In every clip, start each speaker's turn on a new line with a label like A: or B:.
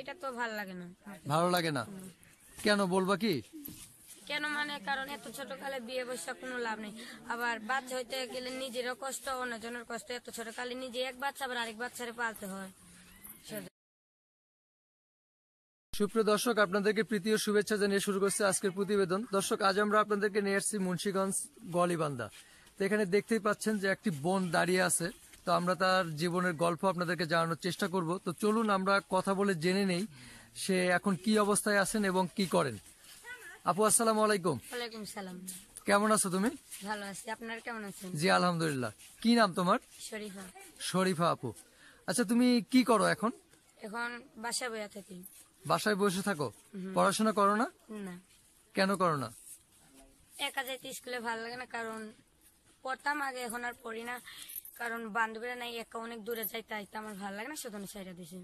A: এটা তো ভালো লাগে না
B: ভালো লাগে না কেন বলবা কি
A: কেন মানে কারণ এত ছোট কালে বিয়ে বসে কোনো লাভ নেই আবার বাচ্চা হইতে গেলে নিজেরও কষ্ট অন্যজনের কষ্ট এত ছোট কালে নিজে এক বাচ্চা আবার আরেক বাচ্চার পালতে হয়
B: সুপ্রিয় দর্শক আপনাদেরকে প্রীতীয় শুভেচ্ছা জানিয়ে শুরু করছে আজকের প্রতিবেদন দর্শক আজ আমরা আপনাদেরকে নিয়ে এসেছি মুন্সীগঞ্জ গলিবান্দা তো এখানে দেখতেই পাচ্ছেন যে একটি বোন দাঁড়িয়ে আছে তো আমরা তার জীবনের গল্প আপনাদেরকে জানানোর চেষ্টা করব তো চলুন আমরা কথা বলে জেনে নেই সে এখন কি অবস্থায় আছেন এবং কি করেন আপু আসসালাম আলাইকুম
A: ওয়ালাইকুম সালাম
B: কেমন আছো তুমি
A: ভালো আছি আপনার কেমন আছেন জি
B: আলহামদুলিল্লাহ কি নাম তোমার শরীফা শরীফা আপু আচ্ছা তুমি কি করো এখন
A: এখন বাসায় বসে থাকি
B: বাসায় বসে থাকো পড়াশোনা করো না না কেন করো না
A: একা যাইতে স্কুলে ভালো লাগে না কারণ পড়তাম আগে এখন আর পড়ি না কারণ বান্ধবীরা নাই একা অনেক দূরে যাই তাই তো আমার ভালো লাগে না সেজন্য ছেড়ে দিছি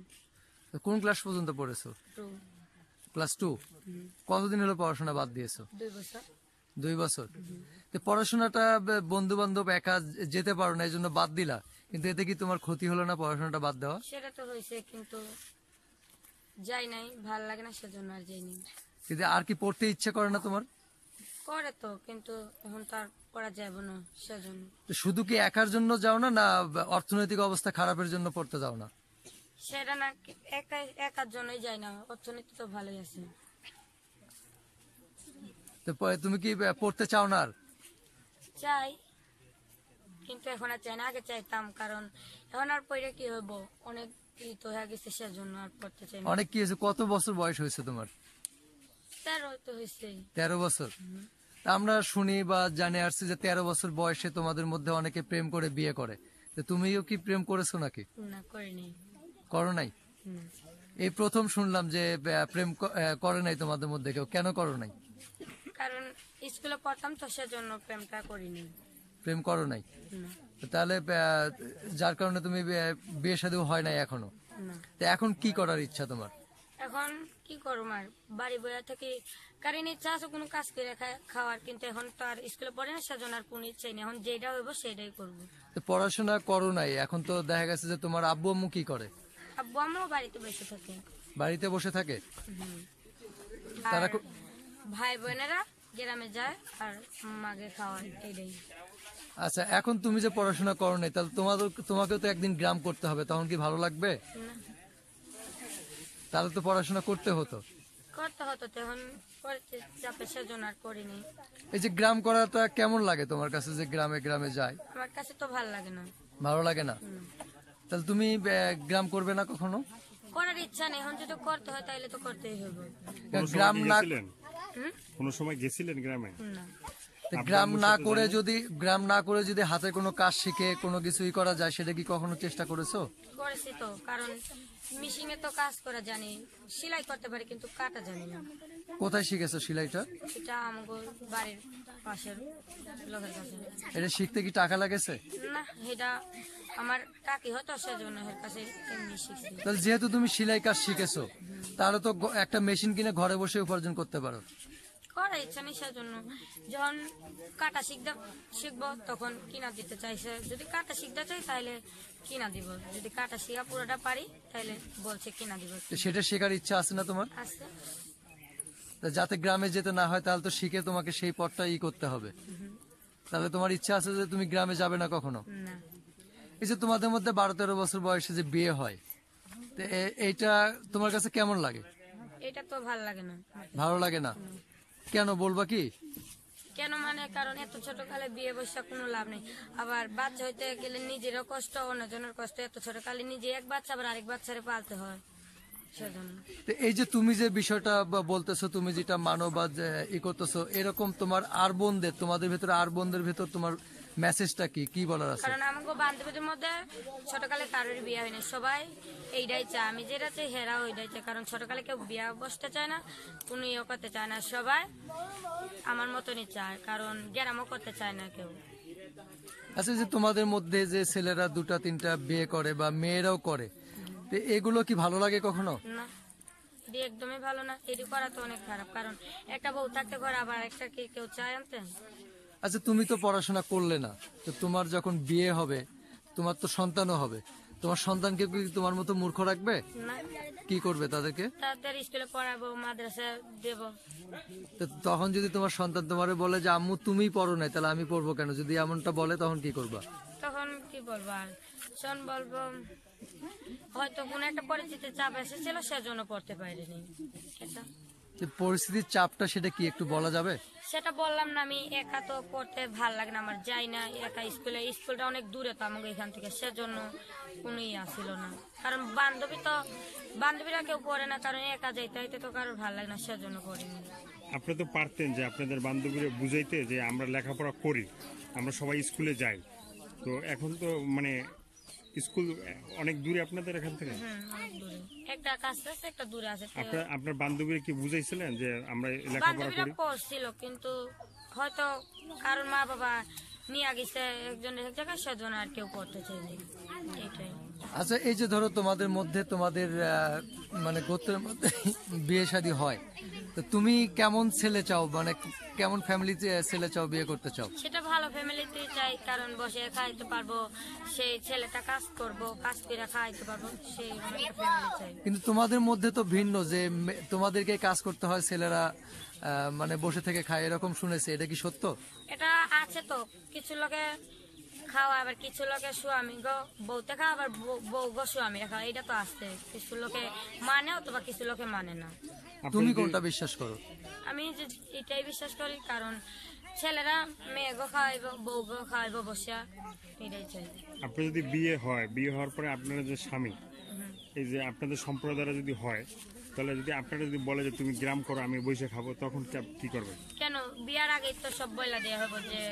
B: কোন ক্লাস পর্যন্ত পড়েছো ক্লাস টু কতদিন হলো পড়াশোনা বাদ দিয়েছো দুই বছর দুই বছর তো পড়াশোনাটা বন্ধু বান্ধব একা যেতে পারো না এই জন্য বাদ দিলা কিন্তু এতে কি তোমার ক্ষতি হলো না পড়াশোনাটা বাদ দেওয়া
A: সেটা তো হয়েছে কিন্তু যাই নাই ভাল লাগে না সেজন্য আর যাইনি
B: কিন্তু আর কি পড়তে ইচ্ছে করে না তোমার
A: করে তো কিন্তু এখন তার করা যাবে না সেজন্য
B: শুধু কি একার জন্য যাও না না অর্থনৈতিক অবস্থা খারাপের জন্য পড়তে যাও না
A: সেটা না একা একার জন্যই যাই না অর্থনীতি তো ভালোই আছে
B: তো তুমি কি পড়তে চাও না আর
A: চাই কিন্তু এখন আর চাই না আগে চাইতাম কারণ এখন আর পড়ে কি হইব অনেক ই তো হয়ে গেছে সেজন্য আর পড়তে চাই অনেক কি
B: হয়েছে কত বছর বয়স হয়েছে তোমার
A: তেরো তো হয়েছে
B: তেরো বছর আমরা শুনি বা জানে আসছি যে তেরো বছর বয়সে তোমাদের মধ্যে অনেকে প্রেম করে বিয়ে করে তুমিও কি প্রেম করেছো নাকি করো নাই এই প্রথম শুনলাম যে প্রেম করে নাই তোমাদের মধ্যে কেউ কেন করো নাই
A: কারণ স্কুলে পড়তাম তো সেজন্য প্রেমটা করিনি
B: প্রেম করো নাই তাহলে যার কারণে তুমি বিয়ে সাথেও হয় নাই এখনো এখন কি করার ইচ্ছা তোমার
A: এখন কি করো মার বাড়ি বয়া থেকে কারণ ইচ্ছা আছে কোনো কাজ করে খাওয়ার কিন্তু এখন তো আর স্কুলে পড়ে না সেজন্য আর কোনো ইচ্ছাই নেই এখন যেটা হইব সেটাই করবো
B: পড়াশোনা করো নাই এখন তো দেখা গেছে যে তোমার আব্বু আম্মু কি করে
A: আব্বু আম্মু বাড়িতে বসে থাকে
B: বাড়িতে বসে থাকে
A: তারা ভাই বোনেরা গ্রামে যায় আর মাকে খাওয়ায় এইটাই
B: আচ্ছা এখন তুমি যে পড়াশোনা করো নাই তাহলে তোমাদের তোমাকেও তো একদিন গ্রাম করতে হবে তখন কি ভালো লাগবে না তাহলে তো পড়াশোনা করতে হতো এই যে গ্রাম করাটা কেমন লাগে তোমার কাছে যে গ্রামে গ্রামে যায়
A: আমার কাছে তো ভালো লাগে না
B: ভালো লাগে না তাহলে তুমি গ্রাম করবে না কখনো
A: করার ইচ্ছা নেই এখন যদি করতে হয় তাহলে তো করতেই হবে গ্রাম না
B: কোনো সময় গেছিলেন গ্রামে না গ্রাম না করে যদি গ্রাম না করে যদি হাতে কোনো কাজ শিখে কোনো কিছুই করা যায় সেটা কি কখনো চেষ্টা করেছো
A: করেছি তো কারণ মেশিন এ তো কাজ করা জানি সেলাই করতে পারি কিন্তু কাটা জানি না
B: কোথায় শিখেছো সেলাইটা
A: এটা আমগো বাড়ির পাশের লোকের কাছে এটা
B: শিখতে কি টাকা লাগেছে
A: না এটা আমার কাকি হতো সেজন্য এর কাছে এমনি শিখছি তাহলে
B: যেহেতু তুমি সেলাই কাজ শিখেছো তাহলে তো একটা মেশিন কিনে ঘরে বসে উপার্জন করতে পারো
A: করার ইচ্ছা নেই সেজন্য যখন কাটা শিখতে শিখবো তখন কিনা দিতে চাইছে যদি কাটা শিখতে চাই তাহলে কিনা দিব যদি কাটা শিখা পুরোটা পারি তাহলে বলছে কিনা দিব সেটা
B: শেখার ইচ্ছা আছে না তোমার আছে যাতে গ্রামে যেতে না হয় তাহলে তো শিখে তোমাকে সেই পথটা ই করতে হবে তাহলে তোমার ইচ্ছা আছে যে তুমি গ্রামে যাবে না কখনো এই যে তোমাদের মধ্যে বারো তেরো বছর বয়সে যে বিয়ে হয় এইটা তোমার কাছে কেমন লাগে
A: এটা তো ভালো লাগে না
B: ভালো লাগে না কেন বলবা কি
A: কেন মানে কারণ এত ছোট কালে বিয়ে বসে কোনো লাভ নেই আবার বাচ্চা হইতে গেলে নিজেরও কষ্ট অন্যজনের কষ্ট এত ছোট কালে নিজে এক বাচ্চা আবার আরেক বাচ্চারে পালতে হয়
B: এই যে তুমি যে বিষয়টা বলতেছো তুমি যেটা মানো বা ই করতেছো এরকম তোমার আর বোনদের তোমাদের ভেতরে আর বোনদের ভেতর তোমার মেসেজটা কি কি বলার আছে কারণ
A: আমাকে বান্ধবীদের মধ্যে ছোটকালে কারোর বিয়ে হয়নি সবাই এইটাই চায় আমি যেটা চাই হেরা ওইটাই চায় কারণ ছোটকালে কেউ বিয়ে বসতে চায় না কোনো ইয়ে করতে চায় না সবাই আমার মতনই চায় কারণ গেরামও করতে চায় না কেউ
B: আচ্ছা যে তোমাদের মধ্যে যে ছেলেরা দুটো তিনটা বিয়ে করে বা মেয়েরাও করে এগুলো কি ভালো লাগে কখনো
A: না দিয়ে একদমই ভালো না এটি করা তো অনেক খারাপ কারণ একটা বউ থাকতে ঘরে আবার একটা কি কেউ চায় আনতে
B: আচ্ছা তুমি তো পড়াশোনা করলে না তো তোমার যখন বিয়ে হবে তোমার তো সন্তানও হবে তোমার সন্তানকে কি তোমার মতো মূর্খ রাখবে কি করবে তাদেরকে
A: তাদের স্কুলে পড়াবো মাদ্রাসা দেব
B: তখন যদি তোমার সন্তান তোমারে বলে যে আম্মু তুমি পড়ো নাই তাহলে আমি পড়বো কেন যদি এমনটা বলে তখন কি করবা
A: তখন কি বলবো শোন বলবো হয়তো কোন একটা পরিচিত চাপ এসেছিল সেজন্য পড়তে পারিনি
B: যে পরিস্থিতির চাপটা সেটা কি একটু বলা যাবে
A: সেটা বললাম না আমি একা তো পড়তে ভাল লাগে না আমার যাই না একা স্কুলে স্কুলটা অনেক দূরে তো আমাকে এখান থেকে সেজন্য কোনো ইয়ে আসছিল না কারণ বান্ধবী তো বান্ধবীরা কেউ পড়ে না কারণ একা যাইতে হইতে তো কারোর ভাল লাগে না সেজন্য পড়িনি
B: আপনি তো পারতেন যে আপনাদের বান্ধবীরা বুঝাইতে যে আমরা লেখাপড়া করি আমরা সবাই স্কুলে যাই তো এখন তো মানে স্কুল অনেক দূরে আপনাদের এখান থেকে
A: হ্যাঁ, একটা কাছে একটা দূরে আছে আপনার
B: আপনার বান্ধবীরা কি বুঝাইছিলেন যে আমরা লেখাপড়া
A: পড়ছিল কিন্তু হয়তো কারণ মা বাবা নিয়ে গেছে একজনের এক জায়গায় সেজন আর কেউ পড়তে চাইনি এটাই
B: আচ্ছা এই যে ধরো তোমাদের মধ্যে তোমাদের মানে গোত্রের মধ্যে বিয়ে শাদী হয় তো তুমি কেমন ছেলে চাও মানে কেমন ফ্যামিলিতে ছেলে চাও বিয়ে করতে চাও
A: সেটা ভালো ফ্যামিলিতে চাই কারণ বসে খাইতে পারবো সেই ছেলেটা কাজ করব কাজ করে খাইতে পারবো সেই চাই
B: কিন্তু তোমাদের মধ্যে তো ভিন্ন যে তোমাদেরকে কাজ করতে হয় ছেলেরা মানে বসে থেকে খায় এরকম শুনেছে এটা কি সত্য
A: এটা আছে তো কিছু লোকে খাওয়া আবার কিছু লোকের স্বামী গো বউতে খাওয়া আবার বউ গো স্বামী খাওয়া এটা তো আসতে কিছু লোকে মানে অথবা কিছু লোকে মানে না
B: তুমি কোনটা বিশ্বাস করো
A: আমি এটাই বিশ্বাস করি কারণ ছেলেরা মেয়ে গো খাওয়াইব বউ গো খাওয়াইব বসিয়া এটাই চলবে
B: আপনি যদি বিয়ে হয় বিয়ে হওয়ার পরে আপনার যে স্বামী এই যে আপনাদের সম্প্রদায়রা যদি হয় তাহলে যদি আপনারা যদি বলে যে তুমি গ্রাম করো আমি বসে খাবো তখন কি করবে
A: কেন বিয়ার আগে তো সব বইলা দেওয়া হবে যে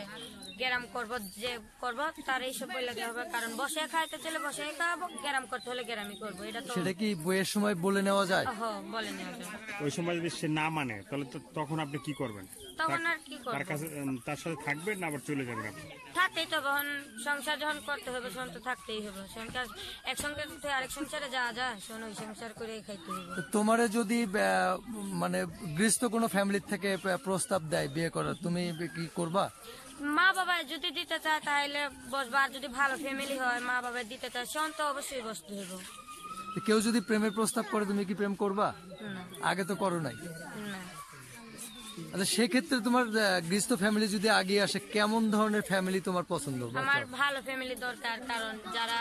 A: গ্যারাম করব যে করব তার এইসব বই লাগে হবে কারণ বসে খাইতে চলে বসে খাবো গ্যারাম করতে হলে গ্যারামই করবো এটা তো সেটা কি
B: বইয়ের সময় বলে নেওয়া যায়
A: হ্যাঁ বলে নেওয়া যায়
B: ওই সময় যদি সে না মানে তাহলে তো তখন আপনি কি করবেন তখন আর কি করব তার কাছে তার সাথে থাকবেন না আবার চলে যাবেন আপনি
A: থাকতেই তো বহন সংসার যখন করতে হবে তখন তো থাকতেই হবে সংসার এক সংসার থেকে আরেক সংসারে যাওয়া যায় শোন ওই সংসার করে খাইতে হবে
B: তোমারে যদি মানে গৃহস্থ কোনো ফ্যামিলি থেকে প্রস্তাব দেয় বিয়ে করার তুমি কি করবা
A: মা বাবা যদি দিতে চায় তাহলে বসবার যদি ভালো ফ্যামিলি হয় মা বাবা দিতে চায় সন তো অবশ্যই বসতে হইব
B: কেউ যদি প্রেমের প্রস্তাব করে তুমি কি প্রেম করবা আগে তো করো নাই আচ্ছা সেক্ষেত্রে তোমার গ্রীষ্ম ফ্যামিলি যদি আগে আসে কেমন ধরনের ফ্যামিলি তোমার পছন্দ আমার
A: ভালো ফ্যামিলি দরকার কারণ যারা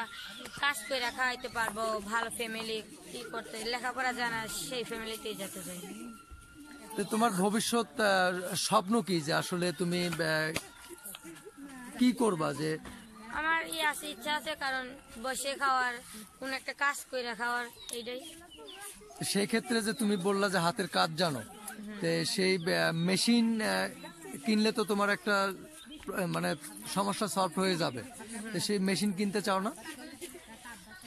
A: কাজ করে খাইতে পারবো ভালো ফ্যামিলি কি করতে লেখাপড়া জানা সেই ফ্যামিলিতেই যেতে চাই
B: তোমার ভবিষ্যৎ স্বপ্ন কি যে আসলে তুমি কি করবা যে
A: আমার ই আছে ইচ্ছা আছে কারণ বসে খাওয়ার কোন একটা কাজ করে খাওয়ার এইটাই
B: সেক্ষেত্রে যে তুমি বললা যে হাতের কাজ জানো তো সেই মেশিন কিনলে তো তোমার একটা মানে সমস্যা সলভ হয়ে যাবে তো সেই মেশিন কিনতে চাও না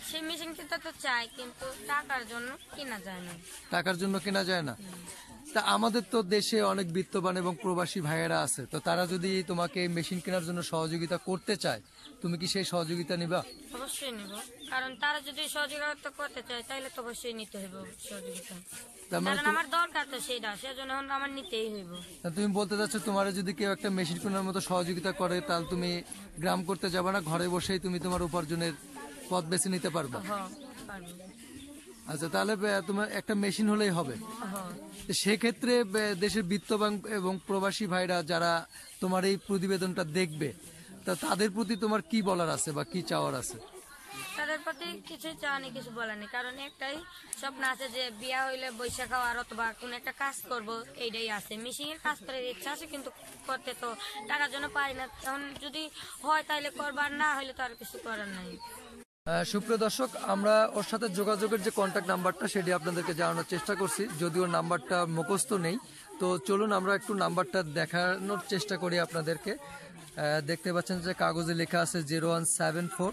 A: সেই মেশিন কিনতে তো চাই কিন্তু টাকার জন্য কেনা যায় না
B: টাকার জন্য কেনা যায় না তা আমাদের তো দেশে অনেক বিত্তবান এবং প্রবাসী ভাইয়েরা আছে তো তারা যদি তোমাকে মেশিন কেনার জন্য সহযোগিতা করতে চায় তুমি কি সেই সহযোগিতা নিবা
A: অবশ্যই নিব কারণ তারা যদি সহযোগিতা করতে চায় তাহলে তো অবশ্যই নিতে হইব সহযোগিতা মানে
B: তুমি বলতে চাচ্ছ তোমার যদি কেউ একটা মেশিন কেনার মতো সহযোগিতা করে তাহলে তুমি গ্রাম করতে যাবে না ঘরে বসেই তুমি তোমার উপার্জনের পথ বেছে নিতে পারবে পারবো আচ্ছা তাহলে তোমার একটা মেশিন হলেই হবে হ্যাঁ। সেক্ষেত্রে দেশের বিত্তবান এবং প্রবাসী ভাইরা যারা তোমার এই প্রতিবেদনটা দেখবে তা তাদের প্রতি তোমার কি বলার আছে বা কি চাওয়ার আছে
A: তাদের প্রতি কিছু নেই কিছু বলেনি কারণ একটাই স্বপ্ন আছে যে বিয়া হইলে বৈশাখা আর অথবা কোনো একটা কাজ করব এইটাই আছে মেশিনের কাজ করার ইচ্ছা আছে কিন্তু করতে তো টাকার জন্য পারি না তখন যদি হয় তাহলে করবার না হলে তো আর কিছু করার নাই
B: সুপ্রিয় দর্শক আমরা ওর সাথে যোগাযোগের যে কন্ট্যাক্ট নাম্বারটা সেটি আপনাদেরকে জানানোর চেষ্টা করছি যদিও নাম্বারটা মুখস্থ নেই তো চলুন আমরা একটু নাম্বারটা দেখানোর চেষ্টা করি আপনাদেরকে দেখতে পাচ্ছেন যে কাগজে লেখা আছে zero one seven four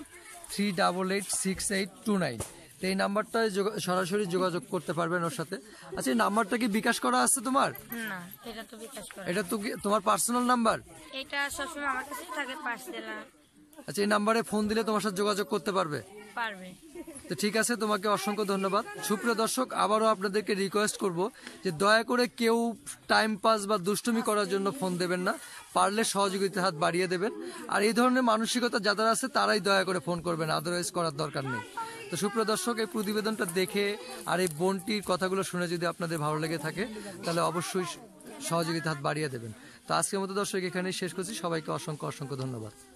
B: three double eight six eight two nine তো এই নাম্বারটায় সরাসরি যোগাযোগ করতে পারবেন ওর সাথে আচ্ছা এই নাম্বারটা কি বিকাশ করা আছে তোমার
A: না এটা তো বিকাশ করা এটা তো
B: তোমার পার্সোনাল নাম্বার
A: এটা সবসময় আমার কাছে থাকে পার্সোনাল
B: আচ্ছা এই নাম্বারে ফোন দিলে তোমার সাথে যোগাযোগ করতে পারবে তো ঠিক আছে তোমাকে অসংখ্য ধন্যবাদ সুপ্রিয় দর্শক আবারও আপনাদেরকে রিকোয়েস্ট করব যে দয়া করে কেউ টাইম পাস বা দুষ্টুমি করার জন্য ফোন দেবেন না পারলে সহযোগিতার হাত বাড়িয়ে দেবেন আর এই ধরনের মানসিকতা যাদের আছে তারাই দয়া করে ফোন করবেন আদারওয়াইজ করার দরকার নেই তো সুপ্রিয় দর্শক এই প্রতিবেদনটা দেখে আর এই বোনটির কথাগুলো শুনে যদি আপনাদের ভালো লেগে থাকে তাহলে অবশ্যই সহযোগিতা হাত বাড়িয়ে দেবেন তো আজকের মতো দর্শক এখানেই শেষ করছি সবাইকে অসংখ্য অসংখ্য ধন্যবাদ